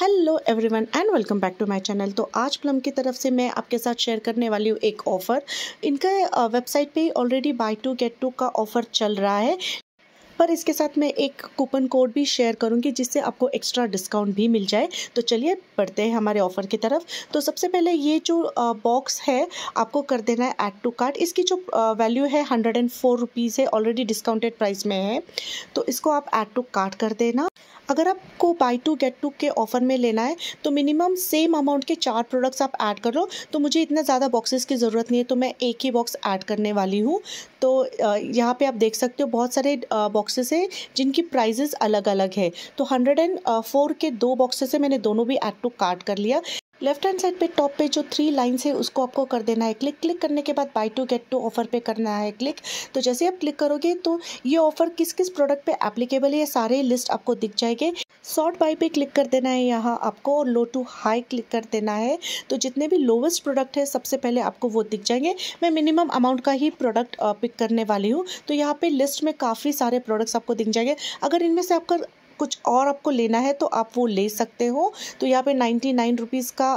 hello everyone and welcome back to my channel तो आज plum की तरफ से मैं आपके साथ शेयर करने वाली हूँ एक ऑफ़र इनका वेबसाइट पे already buy two get two का ऑफ़र चल रहा है पर इसके साथ मैं एक कूपन कोड भी शेयर करूंगी जिससे आपको एक्स्ट्रा डिस्काउंट भी मिल जाए तो चलिए बढ़ते हैं हमारे ऑफ़र की तरफ तो सबसे पहले ये जो बॉक्स है आपको कर देना है ऐड टू कार्ट इसकी जो वैल्यू है हंड्रेड एंड फोर रुपीज़ है ऑलरेडी डिस्काउंटेड प्राइस में है तो इसको आप ऐड टू कार्ट कर देना अगर आपको बाई टू गेट टू के ऑफर में लेना है तो मिनिमम सेम अमाउंट के चार प्रोडक्ट्स आप ऐड कर लो तो मुझे इतना ज़्यादा बॉक्सेस की ज़रूरत नहीं है तो मैं एक ही बॉक्स ऐड करने वाली हूँ तो यहाँ पे आप देख सकते हो बहुत सारे बॉक्सेस हैं जिनकी प्राइजेस अलग अलग है तो हंड्रेड एंड फोर के दो बॉक्सेस है मैंने दोनों भी ऐड टू कार्ट कर लिया लेफ्ट हैंड साइड पे टॉप पे जो थ्री लाइन्स है उसको आपको कर देना है क्लिक क्लिक करने के बाद buy two get two offer पे करना है क्लिक तो जैसे आप क्लिक करोगे तो ये ऑफर किस किस प्रोडक्ट पे एप्लीकेबल है ये सारे लिस्ट आपको दिख जाएंगे शॉर्ट बाई पे क्लिक कर देना है यहाँ आपको और लो टू हाई क्लिक कर देना है तो जितने भी लोवेस्ट प्रोडक्ट है सबसे पहले आपको वो दिख जाएंगे मैं मिनिमम अमाउंट का ही प्रोडक्ट पिक करने वाली हूँ तो यहाँ पे लिस्ट में काफ़ी सारे प्रोडक्ट्स आपको दिख जाएंगे अगर इनमें से आपका कुछ और आपको लेना है तो आप वो ले सकते हो तो यहाँ पे नाइन्टी नाइन रुपीज़ का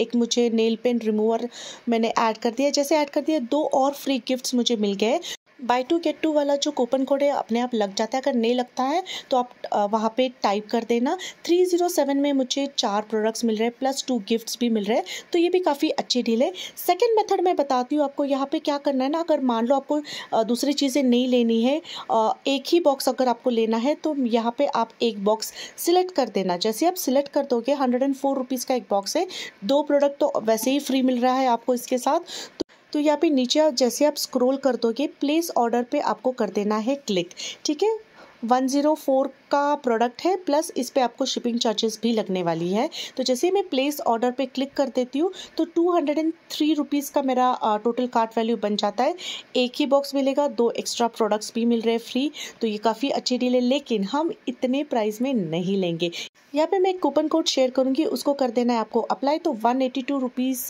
एक मुझे नेल पेन रिमूवर मैंने ऐड कर दिया जैसे ऐड कर दिया दो और फ्री गिफ्ट्स मुझे मिल गए बाय टू गेट टू वाला जो कूपन कोड है अपने आप लग जाता है अगर नहीं लगता है तो आप वहाँ पे टाइप कर देना थ्री जीरो सेवन में मुझे चार प्रोडक्ट्स मिल रहे हैं प्लस टू गिफ्ट्स भी मिल रहे हैं तो ये भी काफ़ी अच्छी डील है सेकेंड मेथड मैं बताती हूँ आपको यहाँ पे क्या करना है ना अगर मान लो आपको दूसरी चीज़ें नहीं लेनी है एक ही बॉक्स अगर आपको लेना है तो यहाँ पर आप एक बॉक्स सिलेक्ट कर देना जैसे आप सिलेक्ट कर दोगे हंड्रेड एंड फोर रुपीज़ का एक बॉक्स है दो प्रोडक्ट तो वैसे ही फ्री मिल रहा है आपको इसके साथ तो यहाँ पे नीचे जैसे आप स्क्रोल कर दोगे प्लेस ऑर्डर पे आपको कर देना है क्लिक ठीक है वन ज़ीरो फोर का प्रोडक्ट है प्लस इस पर आपको शिपिंग चार्जेस भी लगने वाली है तो जैसे मैं प्लेस ऑर्डर पे क्लिक कर देती हूँ तो two hundred and three rupees का मेरा टोटल कार्ट वैल्यू बन जाता है एक ही बॉक्स मिलेगा दो एक्स्ट्रा प्रोडक्ट्स भी मिल रहे फ्री तो ये काफ़ी अच्छी डील है लेकिन हम इतने प्राइस में नहीं लेंगे यहाँ पे मैं एक कूपन कोड शेयर करूँगी उसको कर देना है आपको अप्लाई तो one eighty two rupees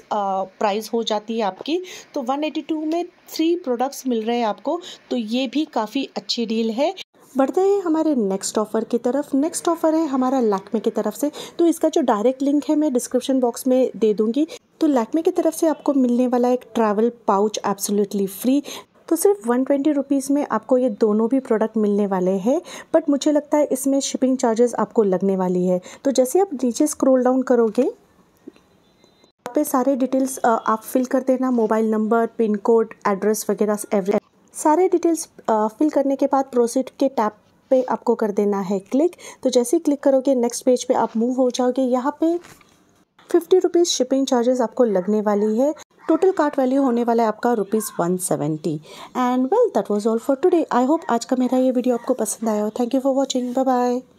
price हो जाती है आपकी तो वन एटी टू में थ्री प्रोडक्ट्स मिल रहे हैं आपको तो ये भी काफ़ी अच्छी डील है बढ़ते हैं हमारे नेक्स्ट ऑफर ऑफ़र की तरफ नेक्स्ट ऑफ़र है हमारा लैक्मे की तरफ से तो इसका जो डायरेक्ट लिंक है मैं डिस्क्रिप्शन बॉक्स में दे दूँगी तो लैक्मे की तरफ से आपको मिलने वाला एक ट्रैवल पाउच एब्सोल्युटली फ्री तो सिर्फ वन ट्वेंटी रुपीज़ में आपको ये दोनों भी प्रोडक्ट मिलने वाले हैं बट मुझे लगता है इसमें शिपिंग चार्जेस आपको लगने वाली है तो जैसे आप नीचे स्क्रोल डाउन करोगे पे सारे डिटेल्स आप फिल कर देना mobile number pin code address वगैरह एवरी सारे डिटेल्स फिल करने के बाद प्रोसीड के टैप पे आपको कर देना है क्लिक तो जैसे ही क्लिक करोगे नेक्स्ट पेज पे आप मूव हो जाओगे यहाँ पे फिफ्टी रुपीज़ शिपिंग चार्जेस आपको लगने वाली है टोटल कार्ट वैल्यू होने वाला है आपका rupees one seventy and well that was all for today I hope आज का मेरा ये वीडियो आपको पसंद आया हो thank you for watching bye bye